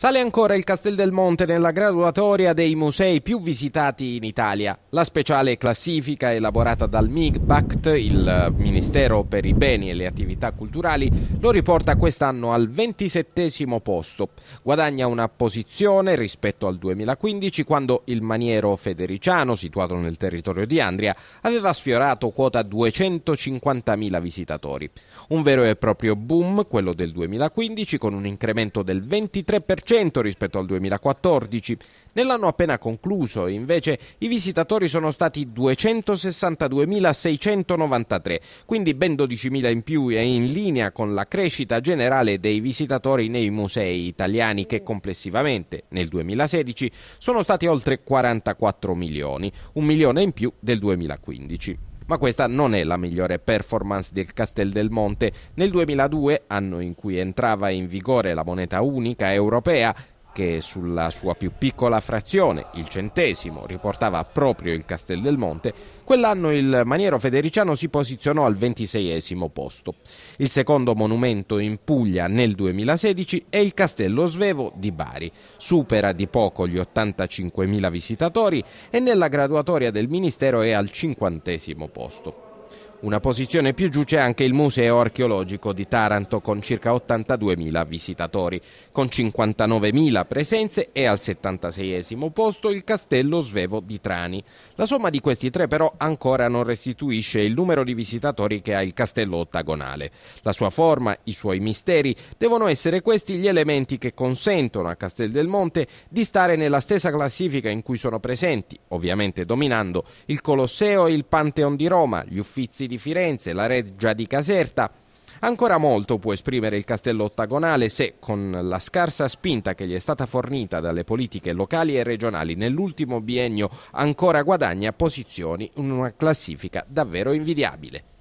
Sale ancora il Castel del Monte nella graduatoria dei musei più visitati in Italia. La speciale classifica elaborata dal MIGBACT, il eh, Ministero per i Beni e le Attività Culturali, lo riporta quest'anno al 27 posto. Guadagna una posizione rispetto al 2015 quando il maniero federiciano, situato nel territorio di Andria, aveva sfiorato quota 250.000 visitatori. Un vero e proprio boom, quello del 2015, con un incremento del 23% 2,5% rispetto al 2014. Nell'anno appena concluso, invece, i visitatori sono stati 262.693, quindi ben 12.000 in più e in linea con la crescita generale dei visitatori nei musei italiani che complessivamente nel 2016 sono stati oltre 44 milioni, un milione in più del 2015 ma questa non è la migliore performance del Castel del Monte. Nel 2002, anno in cui entrava in vigore la moneta unica europea, che sulla sua più piccola frazione, il centesimo, riportava proprio il Castel del Monte, quell'anno il maniero federiciano si posizionò al ventiseiesimo posto. Il secondo monumento in Puglia nel 2016 è il Castello Svevo di Bari. Supera di poco gli 85.000 visitatori e nella graduatoria del Ministero è al cinquantesimo posto. Una posizione più giù c'è anche il Museo archeologico di Taranto con circa 82.000 visitatori, con 59.000 presenze e al 76 posto il Castello Svevo di Trani. La somma di questi tre però ancora non restituisce il numero di visitatori che ha il castello ottagonale. La sua forma, i suoi misteri, devono essere questi gli elementi che consentono a Castel del Monte di stare nella stessa classifica in cui sono presenti, ovviamente dominando il Colosseo e il Pantheon di Roma, gli Uffizi di Firenze, la Reggia di Caserta. Ancora molto può esprimere il castello ottagonale se, con la scarsa spinta che gli è stata fornita dalle politiche locali e regionali nell'ultimo biennio, ancora guadagna posizioni in una classifica davvero invidiabile.